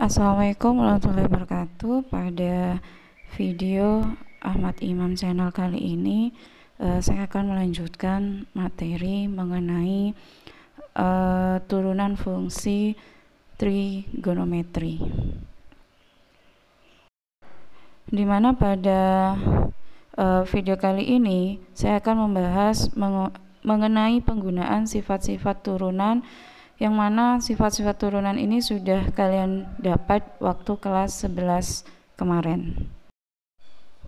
Assalamualaikum warahmatullahi wabarakatuh pada video Ahmad Imam channel kali ini uh, saya akan melanjutkan materi mengenai uh, turunan fungsi trigonometri dimana pada uh, video kali ini saya akan membahas mengenai penggunaan sifat-sifat turunan yang mana sifat-sifat turunan ini sudah kalian dapat waktu kelas 11 kemarin.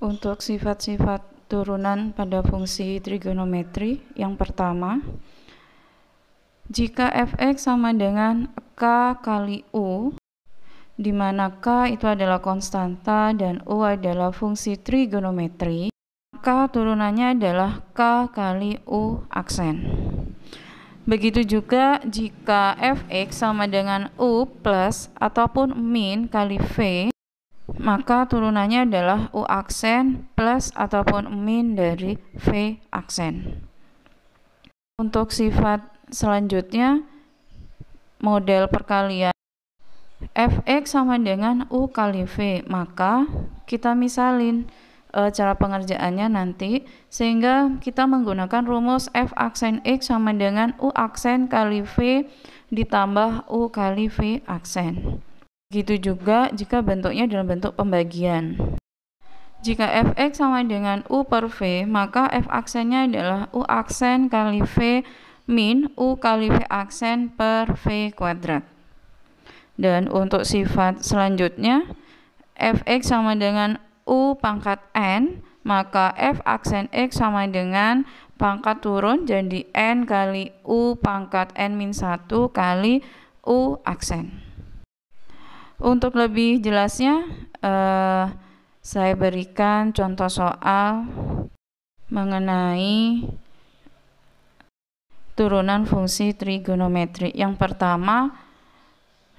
Untuk sifat-sifat turunan pada fungsi trigonometri, yang pertama, jika fx sama dengan k kali u, di mana k itu adalah konstanta dan u adalah fungsi trigonometri, maka turunannya adalah k kali u aksen. Begitu juga jika fx sama dengan u plus ataupun min kali v, maka turunannya adalah u aksen plus ataupun min dari v aksen. Untuk sifat selanjutnya, model perkalian fx sama dengan u kali v, maka kita misalin e, cara pengerjaannya nanti sehingga kita menggunakan rumus F aksen X sama dengan U aksen kali V ditambah U kali V aksen. Begitu juga jika bentuknya dalam bentuk pembagian. Jika fx sama dengan U per V, maka f aksennya adalah U aksen kali V min U kali V aksen per V kuadrat. Dan untuk sifat selanjutnya, fx sama dengan U pangkat N, maka F aksen X sama dengan pangkat turun jadi N kali U pangkat N min 1 kali U aksen. Untuk lebih jelasnya, eh, saya berikan contoh soal mengenai turunan fungsi trigonometri. Yang pertama,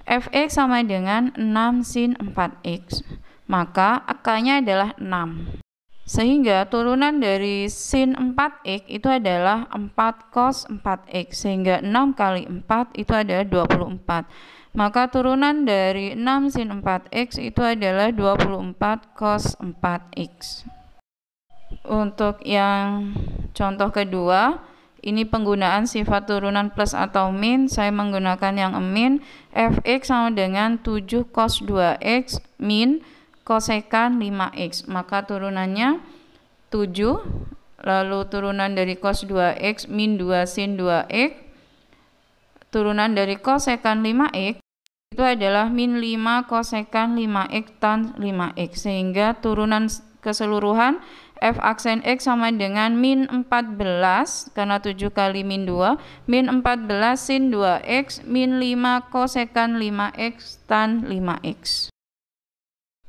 fx sama dengan 6 sin 4x maka akarnya adalah 6. Sehingga turunan dari sin 4x itu adalah 4 cos 4x, sehingga 6 kali 4 itu adalah 24. Maka turunan dari 6 sin 4x itu adalah 24 cos 4x. Untuk yang contoh kedua, ini penggunaan sifat turunan plus atau min, saya menggunakan yang min, fx sama dengan 7 cos 2x min, kosekan 5x maka turunannya 7 lalu turunan dari cos 2x min 2 sin 2x turunan dari kosekan 5x itu adalah min 5 kosekan 5x tan 5x sehingga turunan keseluruhan f aksen x sama dengan min 14 karena 7 kali min 2 min 14 sin 2x min 5 kosekan 5x tan 5x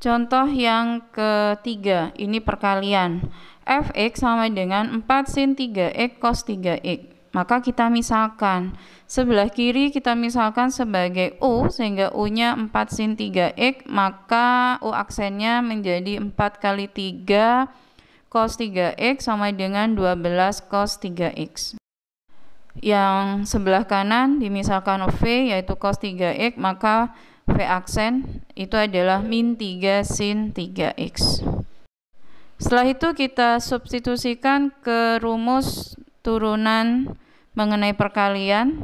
Contoh yang ketiga, ini perkalian. Fx sama dengan 4 sin 3x cos 3x. Maka kita misalkan, sebelah kiri kita misalkan sebagai U, sehingga U-nya 4 sin 3x, maka U aksennya menjadi 4 kali 3 cos 3x sama dengan 12 cos 3x yang sebelah kanan dimisalkan V yaitu cos 3x maka V aksen itu adalah min 3 sin 3x. Setelah itu kita substitusikan ke rumus turunan mengenai perkalian.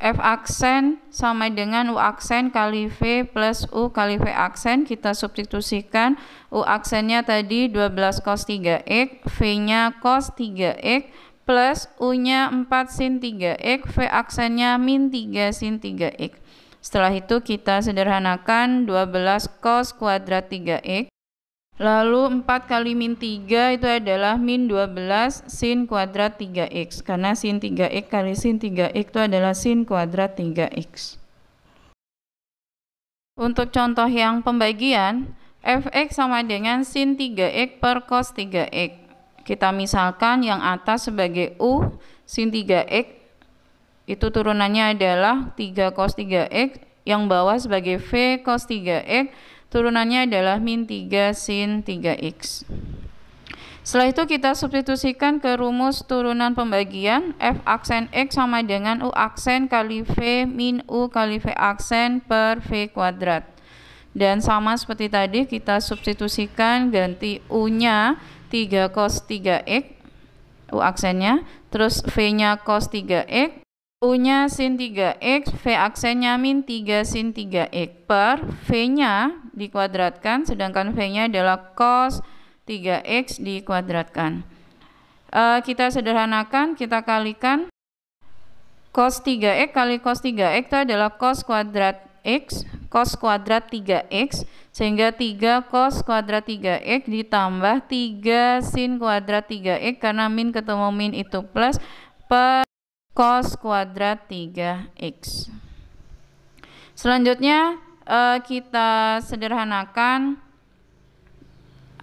F aksen sama dengan U aksen kali V plus U kali V aksen. Kita substitusikan U aksennya tadi 12 cos 3X, V-nya cos 3X, plus U-nya 4 sin 3X, V aksennya min 3 sin 3X. Setelah itu kita sederhanakan 12 cos kuadrat 3X. Lalu 4 kali min 3 itu adalah min 12 sin kuadrat 3x. Karena sin 3x kali sin 3x itu adalah sin kuadrat 3x. Untuk contoh yang pembagian, fx sama dengan sin 3x per cos 3x. Kita misalkan yang atas sebagai U sin 3X itu turunannya adalah 3 cos 3X, yang bawah sebagai V cos 3X, turunannya adalah min 3 sin 3X. Setelah itu kita substitusikan ke rumus turunan pembagian F aksen X sama dengan U aksen kali V min U kali V aksen per V kuadrat. Dan sama seperti tadi kita substitusikan ganti U-nya 3 cos 3x U aksennya, terus V-nya cos 3x, U-nya sin 3x, V aksennya min 3 sin 3x per V-nya dikuadratkan sedangkan V-nya adalah cos 3x dikuadratkan. Uh, kita sederhanakan, kita kalikan cos 3x kali cos 3x itu adalah cos kuadrat x cos kuadrat 3x sehingga 3 cos kuadrat 3x ditambah 3 sin kuadrat 3x karena min ketemu min itu plus per cos kuadrat 3x selanjutnya eh, kita sederhanakan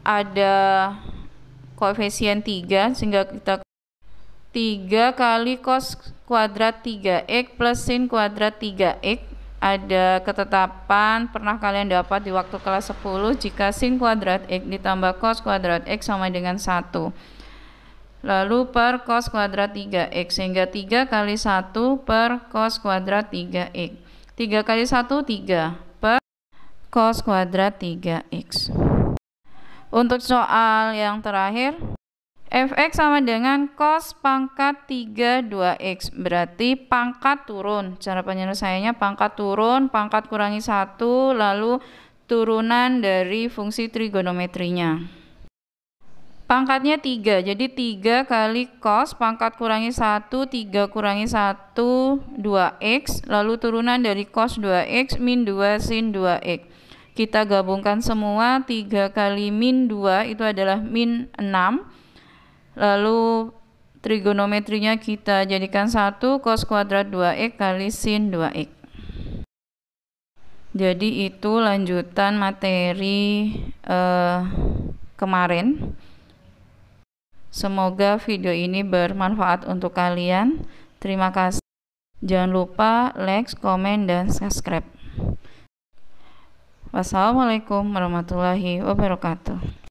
ada koefisien 3 sehingga kita 3 kali cos kuadrat 3x plus sin kuadrat 3x ada ketetapan pernah kalian dapat di waktu kelas 10 jika sin kuadrat x ditambah cos kuadrat x sama dengan 1 lalu per cos kuadrat 3x sehingga 3 kali 1 per cos kuadrat 3x 3 kali 1 3 per cos kuadrat 3x untuk soal yang terakhir Fx sama dengan cos pangkat 3 2x berarti pangkat turun cara penyelesaiannya pangkat turun pangkat kurangi 1 lalu turunan dari fungsi trigonometrinya pangkatnya 3 jadi 3 kali cos pangkat kurangi 1 3 kurangi 1 2x lalu turunan dari cos 2x min 2 sin 2x kita gabungkan semua 3 kali min 2 itu adalah min 6 Lalu trigonometrinya kita jadikan 1 cos kuadrat 2x kali sin 2x. Jadi itu lanjutan materi eh, kemarin. Semoga video ini bermanfaat untuk kalian. Terima kasih. Jangan lupa like, komen, dan subscribe. Wassalamualaikum warahmatullahi wabarakatuh.